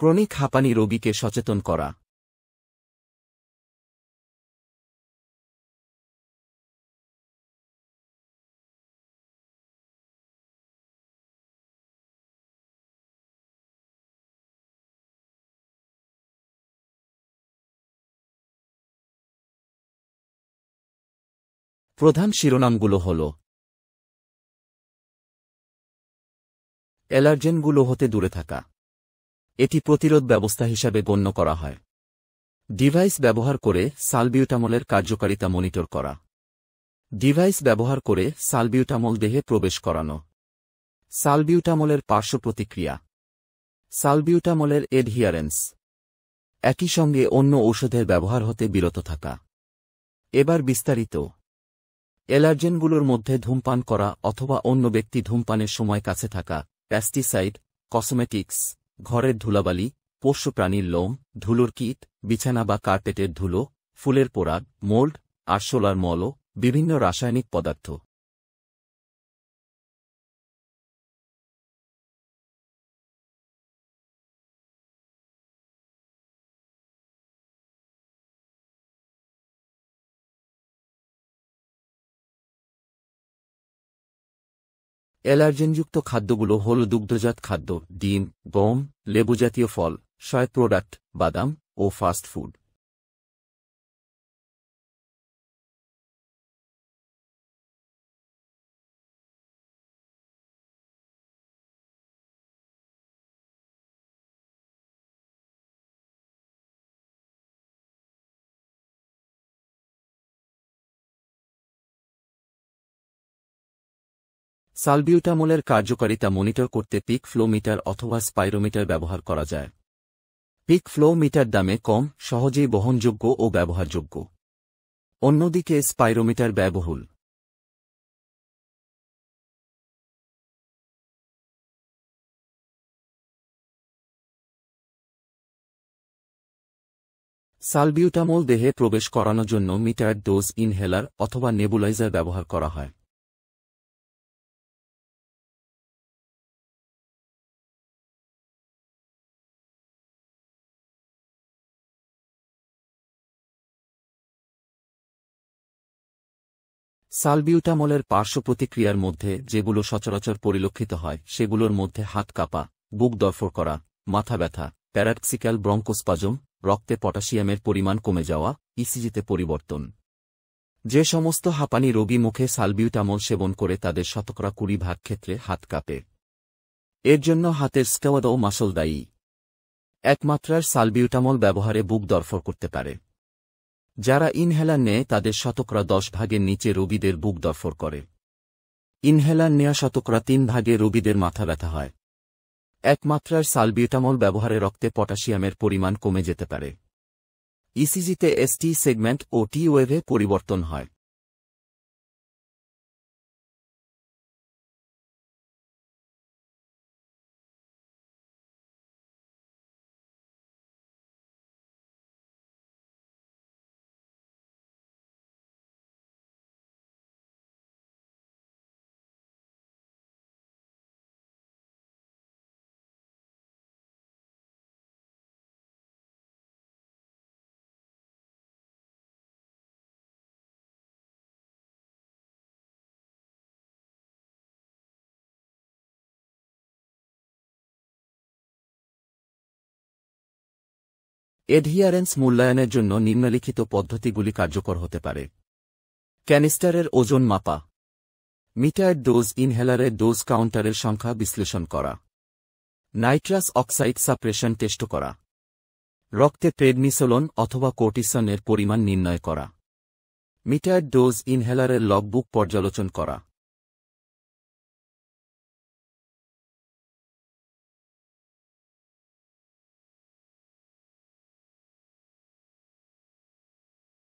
chronic হাঁপানি রোগীকে সচেতন করা প্রধান শিরোনামগুলো হল অ্যালার্জেনগুলো হতে দূরে থাকা এটি প্রতিরোধ ব্যবস্থা হিসাবে গণ্য করা হয় ডিভাইস ব্যবহার করে সালবিউটামলের কার্যকারিতা মনিটর করা ডিভাইস ব্যবহার করে সালবিউটামল দেহে প্রবেশ করানো সালবিউটামলের পার্শ্ব প্রতিক্রিয়া সালবিউটামলের এডহিয়ারেন্স একই সঙ্গে অন্য ঔষধের ব্যবহার হতে বিরত থাকা এবার বিস্তারিত অ্যালার্জেনগুলোর মধ্যে ধূমপান করা অথবা অন্য ব্যক্তি ধূমপানের সময় কাছে থাকা প্যাস্টিসাইড কসমেটিক্স ঘরের ধুলাবালি পোষ্য প্রাণীর লোম ধুলোর কীট বিছানা বা কার্পেটের ধুলো ফুলের পোড়া মোল্ড আরশোলার মল বিভিন্ন রাসায়নিক পদার্থ অ্যালার্জেনযুক্ত খাদ্যগুলো হল দুগ্ধজাত খাদ্য ডিম গম লেবুজাতীয় ফল সয় প্রোডাক্ট বাদাম ও ফাস্ট ফুড সালবিউটামলের কার্যকারিতা মনিটর করতে পিক ফ্লো মিটার অথবা স্পাইরোমিটার ব্যবহার করা যায় পিক ফ্লো মিটার দামে কম সহজেই বহনযোগ্য ও ব্যবহারযোগ্য অন্যদিকে স্পাইরোমিটার ব্যয়বহুল সালবিউটামল দেহে প্রবেশ করানোর জন্য মিটার ডোজ ইনহেলার অথবা নেবুলাইজার ব্যবহার করা হয় সালবিউটামলের পার্শ্ব প্রতিক্রিয়ার মধ্যে যেগুলো সচরাচর পরিলক্ষিত হয় সেগুলোর মধ্যে হাত কাঁপা বুক দরফর করা মাথা ব্যথা প্যারাক্সিক্যাল ব্রঙ্কোস্পাজম রক্তে পটাশিয়ামের পরিমাণ কমে যাওয়া ইসিজিতে পরিবর্তন যে সমস্ত হাঁপানি রোগী মুখে সালবিউটামল সেবন করে তাদের শতকরা কুড়ি ভাগ ক্ষেত্রে হাত কাঁপে এর জন্য হাতের ও মাসল দায়ী একমাত্রার সালবিউটামল ব্যবহারে বুক দরফর করতে পারে যারা ইনহেলার নেয় তাদের শতকরা দশ ভাগের নিচে রোগীদের বুক দরফর করে ইনহেলার নেয়া শতকরা তিন ভাগে রোগীদের মাথা ব্যথা হয় একমাত্রার সালবিউটামল ব্যবহারে রক্তে পটাশিয়ামের পরিমাণ কমে যেতে পারে ইসিজিতে এসটি সেগমেন্ট ও টি ওয়েভে পরিবর্তন হয় এডহিয়ারেন্স মূল্যায়নের জন্য নিম্নলিখিত পদ্ধতিগুলি কার্যকর হতে পারে ক্যানিস্টারের ওজন মাপা মিটার ডোজ ইনহেলারের ডোজ কাউন্টারের সংখ্যা বিশ্লেষণ করা নাইট্রাস অক্সাইড সাপ্রেশন টেস্ট করা রক্তে প্রেডনিসোলন অথবা কোর্টিসনের পরিমাণ নির্ণয় করা মিটার ডোজ ইনহেলারের লগ বুক পর্যালোচন করা